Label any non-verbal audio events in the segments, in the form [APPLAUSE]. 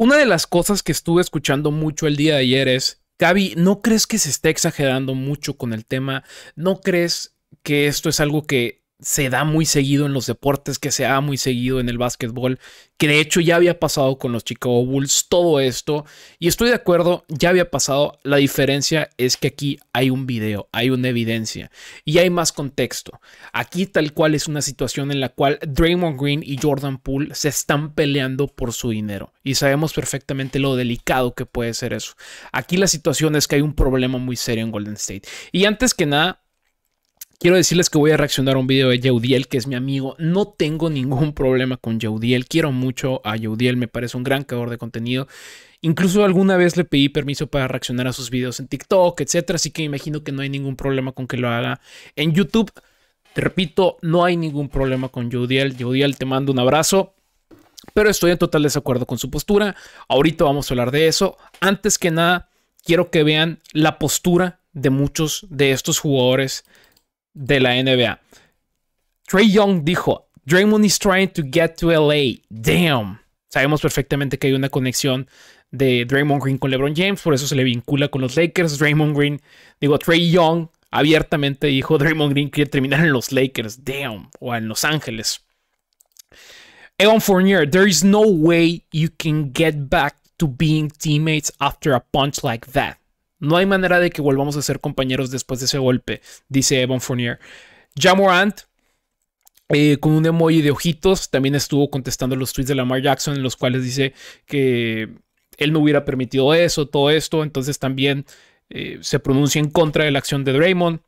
Una de las cosas que estuve escuchando mucho el día de ayer es, Gaby, ¿no crees que se está exagerando mucho con el tema? ¿No crees que esto es algo que se da muy seguido en los deportes, que se da muy seguido en el básquetbol, que de hecho ya había pasado con los Chicago Bulls, todo esto, y estoy de acuerdo, ya había pasado, la diferencia es que aquí hay un video, hay una evidencia y hay más contexto. Aquí tal cual es una situación en la cual Draymond Green y Jordan Poole se están peleando por su dinero, y sabemos perfectamente lo delicado que puede ser eso. Aquí la situación es que hay un problema muy serio en Golden State. Y antes que nada, Quiero decirles que voy a reaccionar a un video de Yeudiel, que es mi amigo. No tengo ningún problema con Yeudiel. Quiero mucho a Yeudiel, me parece un gran creador de contenido. Incluso alguna vez le pedí permiso para reaccionar a sus videos en TikTok, etc. Así que imagino que no hay ningún problema con que lo haga en YouTube. Te repito, no hay ningún problema con Yeudiel. Yeudiel, te mando un abrazo. Pero estoy en total desacuerdo con su postura. Ahorita vamos a hablar de eso. Antes que nada, quiero que vean la postura de muchos de estos jugadores de la NBA. Trey Young dijo, Draymond is trying to get to LA. Damn. Sabemos perfectamente que hay una conexión de Draymond Green con LeBron James, por eso se le vincula con los Lakers. Draymond Green, digo, Trey Young abiertamente dijo, Draymond Green quiere terminar en los Lakers. Damn. O en Los Ángeles. Evan Fournier, there is no way you can get back to being teammates after a punch like that. No hay manera de que volvamos a ser compañeros después de ese golpe, dice Evan Fournier. Jamorant, eh, con un emoji de ojitos, también estuvo contestando los tweets de Lamar Jackson, en los cuales dice que él no hubiera permitido eso, todo esto. Entonces también eh, se pronuncia en contra de la acción de Draymond.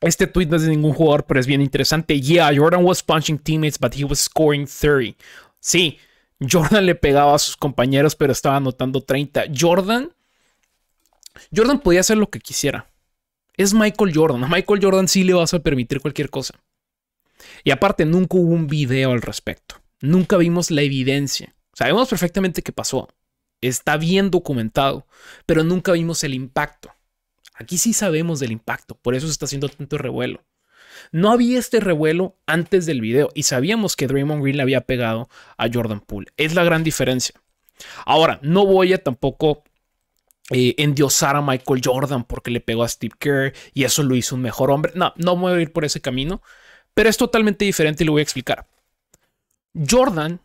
Este tweet no es de ningún jugador, pero es bien interesante. Yeah, Jordan was punching teammates, but he was scoring 30. Sí, Jordan le pegaba a sus compañeros, pero estaba anotando 30. Jordan Jordan podía hacer lo que quisiera. Es Michael Jordan. A Michael Jordan sí le vas a permitir cualquier cosa. Y aparte, nunca hubo un video al respecto. Nunca vimos la evidencia. Sabemos perfectamente qué pasó. Está bien documentado, pero nunca vimos el impacto. Aquí sí sabemos del impacto, por eso se está haciendo tanto revuelo. No había este revuelo antes del video y sabíamos que Draymond Green le había pegado a Jordan Poole. Es la gran diferencia. Ahora, no voy a tampoco eh, endiosar a Michael Jordan porque le pegó a Steve Kerr y eso lo hizo un mejor hombre. No, no voy a ir por ese camino, pero es totalmente diferente y lo voy a explicar. Jordan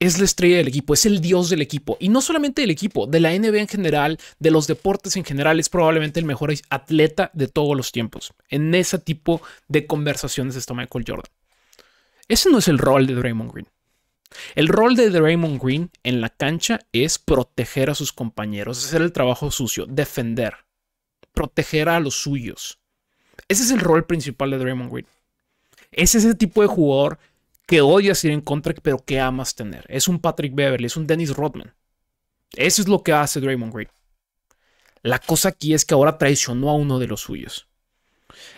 es la estrella del equipo, es el dios del equipo y no solamente del equipo, de la NBA en general, de los deportes en general, es probablemente el mejor atleta de todos los tiempos. En ese tipo de conversaciones está Michael Jordan. Ese no es el rol de Draymond Green. El rol de Draymond Green en la cancha es proteger a sus compañeros, hacer el trabajo sucio, defender, proteger a los suyos. Ese es el rol principal de Draymond Green. Ese Es ese tipo de jugador que odias ir en contra, pero que amas tener. Es un Patrick Beverly, es un Dennis Rodman. Eso es lo que hace Draymond Green. La cosa aquí es que ahora traicionó a uno de los suyos.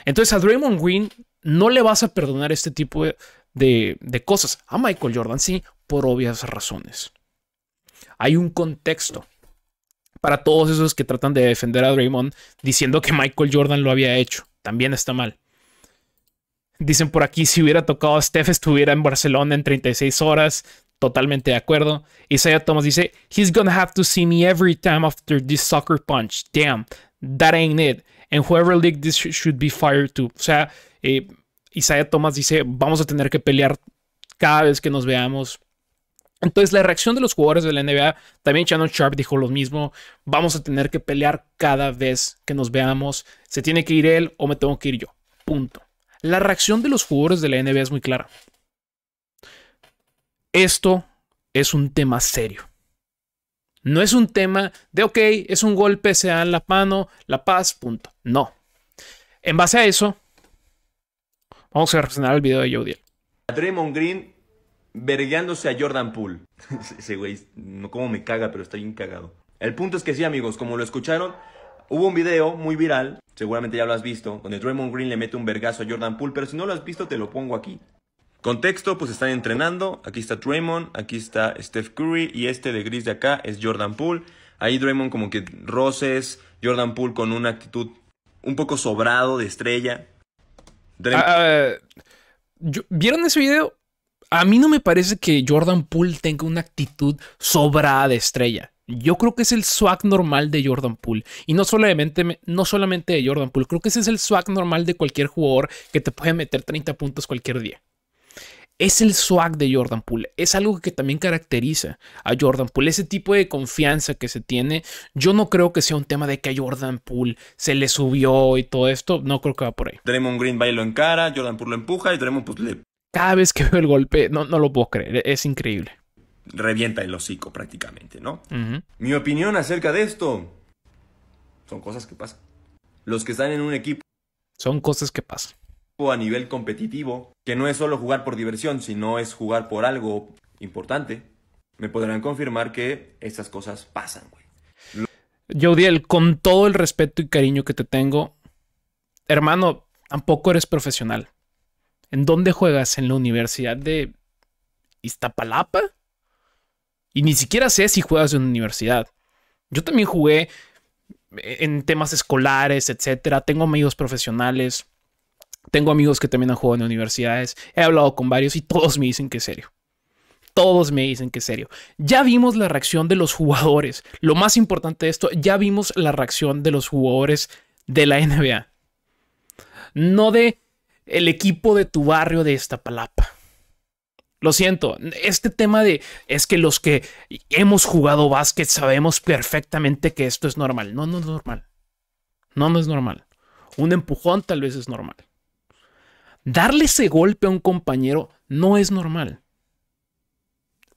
Entonces a Draymond Green no le vas a perdonar este tipo de cosas. A Michael Jordan sí, por obvias razones. Hay un contexto para todos esos que tratan de defender a Draymond diciendo que Michael Jordan lo había hecho. También está mal. Dicen por aquí, si hubiera tocado a Steph, estuviera en Barcelona en 36 horas. Totalmente de acuerdo. Isaiah Thomas dice, He's gonna have to see me every time after this soccer punch. Damn, that ain't it. And whoever leaked this should be fired too. O sea, eh, Isaiah Thomas dice, vamos a tener que pelear cada vez que nos veamos entonces la reacción de los jugadores de la NBA, también Shannon Sharp dijo lo mismo, vamos a tener que pelear cada vez que nos veamos, se tiene que ir él o me tengo que ir yo, punto. La reacción de los jugadores de la NBA es muy clara. Esto es un tema serio. No es un tema de, ok, es un golpe, se en la mano, la paz, punto. No. En base a eso, vamos a reaccionar al video de Diel. Draymond Green vergueándose a Jordan Poole. [LAUGHS] Ese güey, no como me caga, pero está bien cagado. El punto es que sí, amigos, como lo escucharon, hubo un video muy viral, seguramente ya lo has visto, donde Draymond Green le mete un vergazo a Jordan Poole, pero si no lo has visto, te lo pongo aquí. Contexto, pues están entrenando, aquí está Draymond, aquí está Steph Curry y este de gris de acá es Jordan Poole. Ahí Draymond como que roces, Jordan Poole con una actitud un poco sobrado de estrella. Ah, ¿Vieron ese video? a mí no me parece que Jordan Poole tenga una actitud sobrada de estrella. Yo creo que es el swag normal de Jordan Poole. Y no solamente, no solamente de Jordan Poole, creo que ese es el swag normal de cualquier jugador que te puede meter 30 puntos cualquier día. Es el swag de Jordan Poole. Es algo que también caracteriza a Jordan Poole. Ese tipo de confianza que se tiene. Yo no creo que sea un tema de que a Jordan Poole se le subió y todo esto. No creo que va por ahí. Draymond Green bailo en cara, Jordan Poole lo empuja y Draymond pues, le cada vez que [LAUGHS] veo el golpe, no, no lo puedo creer, es increíble. Revienta el hocico prácticamente, ¿no? Mi opinión acerca de esto son cosas que pasan. Los que están en un equipo... Son cosas que pasan. A nivel competitivo, que no es solo jugar por diversión, sino es jugar por algo importante, me podrán confirmar que estas cosas pasan, güey. Yo, Diel, con todo el respeto y cariño que te tengo, hermano, tampoco eres profesional. ¿En dónde juegas? ¿En la Universidad de Iztapalapa? Y ni siquiera sé si juegas en una universidad. Yo también jugué eh, en temas escolares, etcétera. Tengo amigos profesionales. Tengo amigos que también han jugado en universidades. He hablado con varios y todos me dicen que es serio. Todos me dicen que es serio. Ya vimos la reacción de los jugadores. Lo más importante de esto, ya vimos la reacción de los jugadores de la NBA. No de el equipo de tu barrio de esta palapa. Lo siento, este tema de es que los que hemos jugado básquet sabemos perfectamente que esto es normal. No, no es normal. No, no es normal. Un empujón tal vez es normal. Darle ese golpe a un compañero no es normal.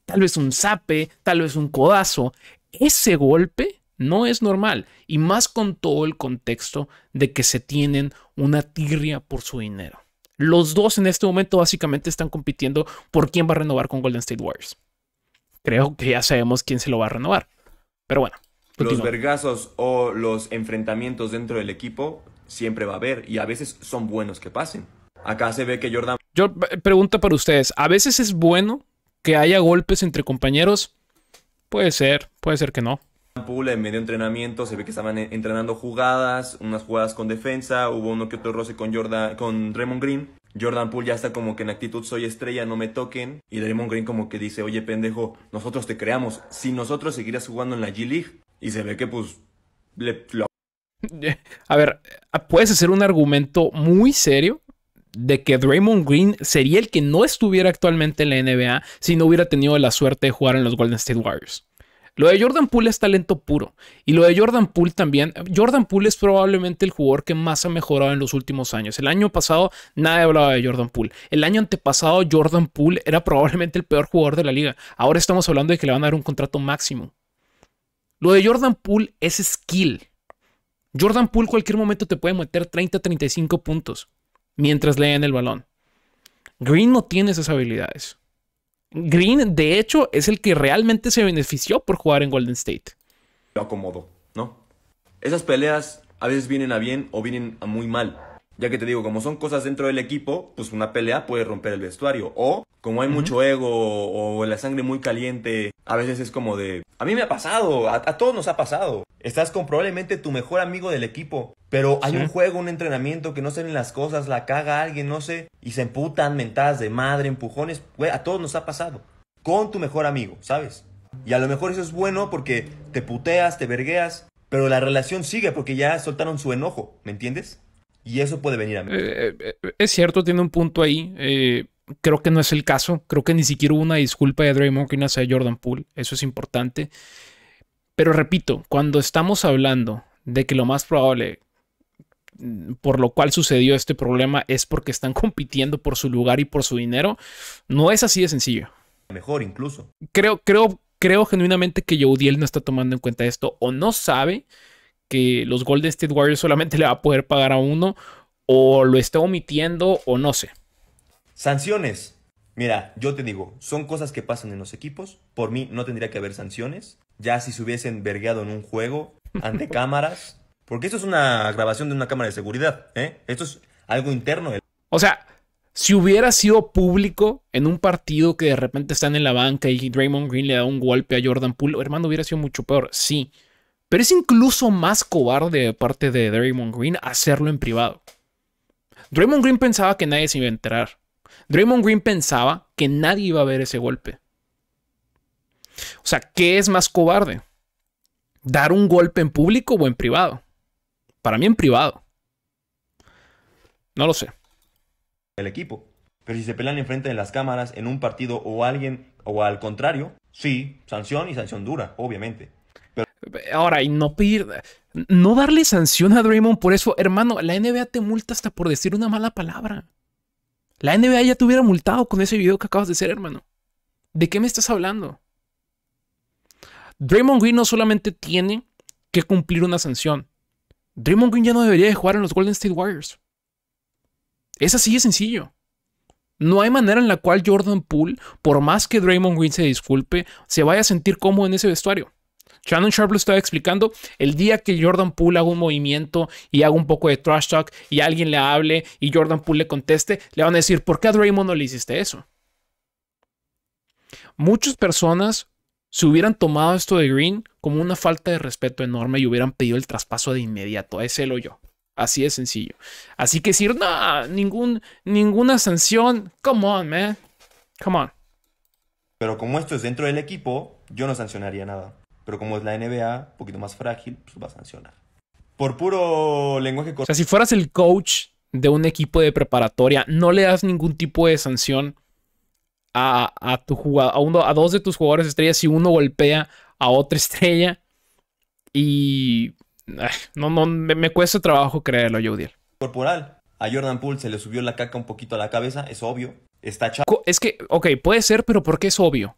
Tal vez un zape, tal vez un codazo. Ese golpe no es normal. Y más con todo el contexto de que se tienen una tirria por su dinero. Los dos en este momento básicamente están compitiendo por quién va a renovar con Golden State Warriors. Creo que ya sabemos quién se lo va a renovar. Pero bueno. Los vergazos o los enfrentamientos dentro del equipo siempre va a haber y a veces son buenos que pasen. Acá se ve que Jordan... Yo eh, pregunta para ustedes, ¿a veces es bueno que haya golpes entre compañeros? Puede ser, puede ser que no. Poole en medio entrenamiento se ve que estaban eh, entrenando jugadas, unas jugadas con defensa, hubo uno que otro roce con Jordan, con Raymond Green. Jordan Poole ya está como que en actitud soy estrella, no me toquen. Y Draymond Green como que dice, oye pendejo, nosotros te creamos, si nosotros seguirás jugando en la G League. Y se ve que pues le... [LAUGHS] Eh, a ver, puedes hacer un argumento muy serio de que Draymond Green sería el que no estuviera actualmente en la NBA si no hubiera tenido la suerte de jugar en los Golden State Warriors. Lo de Jordan Poole es talento puro. Y lo de Jordan Poole también. Jordan Poole es probablemente el jugador que más ha mejorado en los últimos años. El año pasado nadie hablaba de Jordan Poole. El año antepasado Jordan Poole era probablemente el peor jugador de la liga. Ahora estamos hablando de que le van a dar un contrato máximo. Lo de Jordan Poole es skill. Jordan Poole cualquier momento te puede meter 30, 35 puntos mientras le en el balón. Green no tiene esas habilidades. Green, de hecho, es el que realmente se benefició por jugar en Golden State. Lo acomodo, ¿no? Esas peleas a veces vienen a bien o vienen a muy mal. Ya que te digo, como son cosas dentro del equipo, pues una pelea puede romper el vestuario. O como hay mucho ego o la sangre muy caliente, a veces es como de, a mí me ha pasado, a, todos nos ha pasado. Estás con probablemente tu mejor amigo del equipo, pero hay un juego, un entrenamiento que no salen las cosas, la caga alguien, no sé, y se emputan, mentadas de madre, empujones, güey, a todos nos ha pasado. Con tu mejor amigo, ¿sabes? Y a lo mejor eso es bueno porque te puteas, te vergueas, pero la relación sigue porque ya soltaron su enojo, ¿me entiendes? Y eso puede venir a mí. Eh, eh, eh, es cierto, tiene un punto ahí. creo que no es el caso. Creo que ni siquiera hubo una disculpa de Draymond Green hacia Jordan Poole. Eso es importante. Pero repito, cuando estamos hablando de que lo más probable mm, por lo cual sucedió este problema es porque están [LAUGHS] compitiendo por su lugar y por su dinero, no es así de sencillo. Mejor incluso. Creo, creo, creo genuinamente que Joe Diel no está tomando en cuenta esto o no sabe que los Golden State Warriors solamente [LAUGHS] le va a poder pagar a uno o lo está omitiendo o no sé. Sanciones. Mira, yo te digo, son cosas que pasan en los equipos. Por mí no tendría que haber sanciones. Ya si se hubiesen vergueado en un juego ante [LAUGHS] cámaras. Porque esto es una grabación de una cámara de seguridad. ¿eh? Esto es algo interno. O sea, si hubiera sido público en un partido que de repente están en la banca y Draymond Green le da un golpe a Jordan Poole, hermano, hubiera sido mucho peor. Sí. Pero es incluso más cobarde de parte de Draymond Green hacerlo en privado. Draymond Green pensaba que nadie se iba a enterar. Draymond Green pensaba que nadie iba a ver ese golpe. O sea, ¿qué es más cobarde? ¿Dar un golpe en público o en privado? Para mí en privado. No lo sé. El equipo. Pero si se pelean enfrente de las cámaras en un partido o alguien o al contrario, sí, sanción y sanción dura, obviamente. Ahora, y no pedir, no darle sanción a Draymond por eso, hermano, la NBA te multa hasta por decir una mala palabra. La NBA ya te hubiera multado con ese video que acabas de hacer, hermano. ¿De qué me estás hablando? Draymond Green no solamente tiene que cumplir una sanción. Draymond Green ya no debería de jugar en los Golden State Warriors. Es así de sencillo. No hay manera en la cual Jordan Poole, por más que Draymond Green se disculpe, se vaya a sentir cómodo en ese vestuario. Shannon Sharp lo estaba explicando, el día que Jordan Poole haga un movimiento y haga un poco de trash talk y alguien le hable y Jordan Poole le conteste, le van a decir, ¿por qué a Draymond no le hiciste eso? Muchas personas se hubieran tomado esto de Green como una falta de respeto enorme y hubieran pedido el traspaso de inmediato, es ese o yo. Así de sencillo. Así que decir, no, ningún, ninguna sanción, come on, man, come on. Pero como esto es dentro del equipo, yo no sancionaría nada. Pero como es la NBA, un poquito más frágil, pues va a sancionar. Por puro lenguaje corporal. O sea, si fueras el coach de un equipo de preparatoria, no le das ningún tipo de sanción a, a, uno, a dos de tus jugadores estrellas si uno golpea a otra estrella. Y. no, no, me, cuesta trabajo creerlo, Jodiel. Corporal. A Jordan Poole se le subió la caca un poquito a la cabeza, es obvio. Está chato. Es que, ok, puede ser, pero ¿por qué es obvio?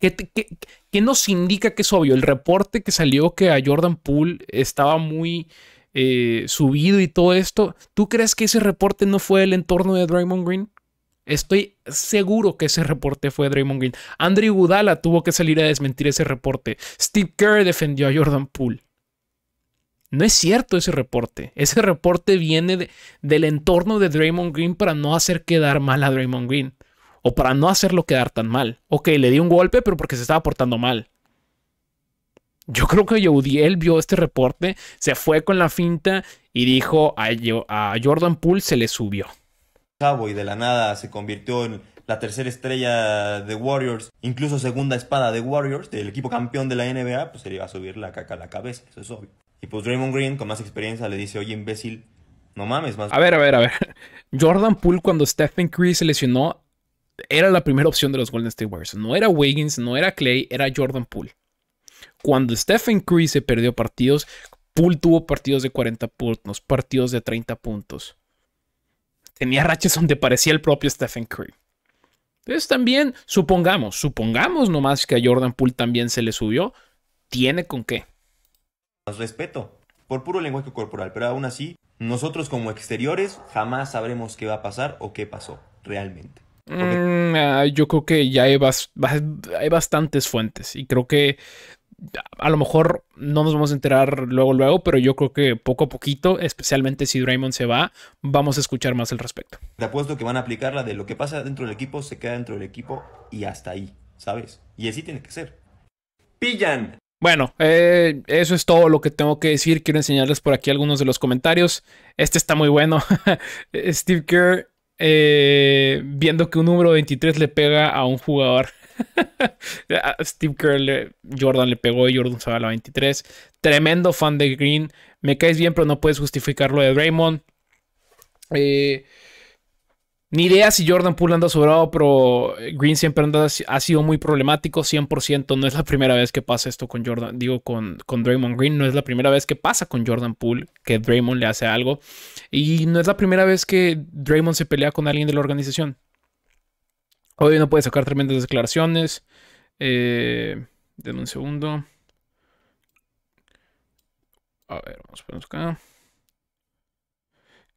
Que nos indica que es obvio? El reporte que salió que a Jordan Poole estaba muy eh, subido y todo esto. ¿Tú crees que ese reporte no fue el entorno de Draymond Green? Estoy seguro que ese reporte fue Draymond Green. Andrew Gudala tuvo que salir a desmentir ese reporte. Steve Kerr defendió a Jordan Poole. No es cierto ese reporte. Ese reporte viene del entorno de Draymond Green para no hacer quedar mal a Draymond Green o para no hacerlo quedar tan mal. Ok, le di un golpe, pero porque se estaba portando mal. Yo creo que Yaudiel vio este reporte, se fue con la finta y dijo a, Jordan Poole se le subió. Y de la nada se convirtió en la tercera estrella de Warriors, incluso segunda espada de Warriors, del equipo campeón de la NBA, pues se iba a subir la caca a la cabeza, eso es obvio. Y pues Raymond Green, con más experiencia, le dice, oye imbécil, no mames más. A ver, a ver, a ver. [LAUGHS] Jordan Poole cuando Stephen Curry se lesionó, era la primera opción de los Golden State Warriors. No era Wiggins, no era Clay, era Jordan Poole. Cuando Stephen Curry se perdió partidos, Poole tuvo partidos de 40 puntos, partidos de 30 puntos. Tenía rachas donde parecía el propio Stephen Curry. Entonces también, supongamos, supongamos nomás que a Jordan Poole también se le subió, tiene con qué. Más respeto, por puro lenguaje corporal, pero aún así, nosotros como exteriores jamás sabremos qué va a pasar o qué pasó realmente. Mm, ah, yo creo que ya hay, bastantes fuentes y creo que a lo mejor no nos vamos a enterar luego, luego, pero yo creo que poco a poquito, especialmente si Draymond se va, vamos a escuchar más al respecto. Te apuesto que van a aplicar la de lo que pasa dentro del equipo, se queda dentro del equipo y hasta ahí, ¿sabes? Y así tiene que ser. ¡Pillan! Bueno, eh, eso es todo lo que tengo que decir. Quiero enseñarles por aquí algunos de los comentarios. Este está muy bueno. [LAUGHS] Steve Kerr eh, viendo que un número 23 le pega a un jugador. [LAUGHS] Steve Kerr, Jordan le pegó y Jordan se va a la 23. Tremendo fan de Green. Me caes bien, pero no puedes justificarlo de Raymond. Eh, ni idea si Jordan Poole anda sobrado, pero eh, Green siempre ha sido muy problemático, 100%. No es la primera vez que pasa esto con Jordan, digo, con, con Draymond Green. No es la primera vez que pasa con Jordan Poole que Draymond le hace algo. Y no es la primera vez que Draymond se pelea con alguien de la organización. Hoy no puede sacar tremendas declaraciones. Eh, denme un segundo. A ver, vamos a acá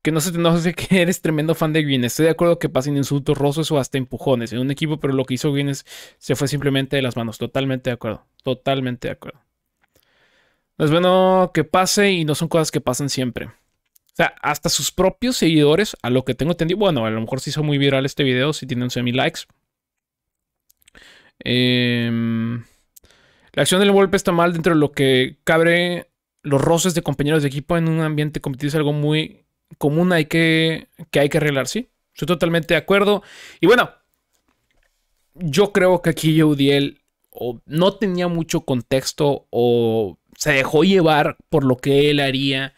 que no se te sé que [LAUGHS] eres tremendo fan de Guinness. Estoy de acuerdo que pasen insultos, roces o hasta empujones en un equipo, pero lo que hizo Guinness se fue simplemente de las manos. Totalmente de acuerdo. Totalmente de acuerdo. No es pues bueno que pase y no son cosas que pasan siempre. O sea, hasta sus propios seguidores, a lo que tengo entendido, bueno, a lo mejor se hizo muy viral este video, si tiene semi likes. Em, la acción del golpe está mal dentro de lo que cabre los roces de compañeros de equipo en un ambiente competitivo es algo muy común hay que, que hay que arreglar, sí. Estoy totalmente de acuerdo. Y bueno, yo creo que aquí Yeudiel o no tenía mucho contexto o se dejó llevar por lo que él haría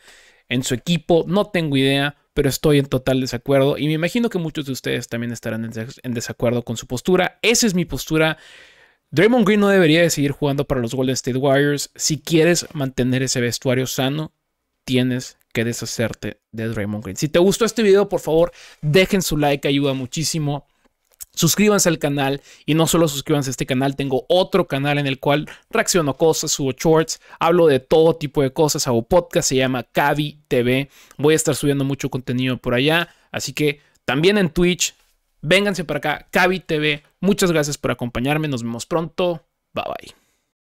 en su equipo. No tengo idea, pero estoy en total desacuerdo y me imagino que muchos de ustedes también estarán en desacuerdo con su postura. Esa es mi postura. Draymond Green no debería de seguir jugando para los Golden State Warriors. Si quieres mantener ese vestuario sano, tienes que deshacerte de Draymond Green. Si te gustó este video, por favor, dejen su like, ayuda muchísimo. Suscríbanse al canal y no solo suscríbanse a este canal, tengo otro canal en el cual reacciono cosas, subo shorts, hablo de todo tipo de cosas, hago podcast, se llama Cavi TV. Voy a estar subiendo mucho contenido por allá, así que también en Twitch, vénganse para acá, Cavi TV. Muchas gracias por acompañarme, nos vemos pronto, bye bye.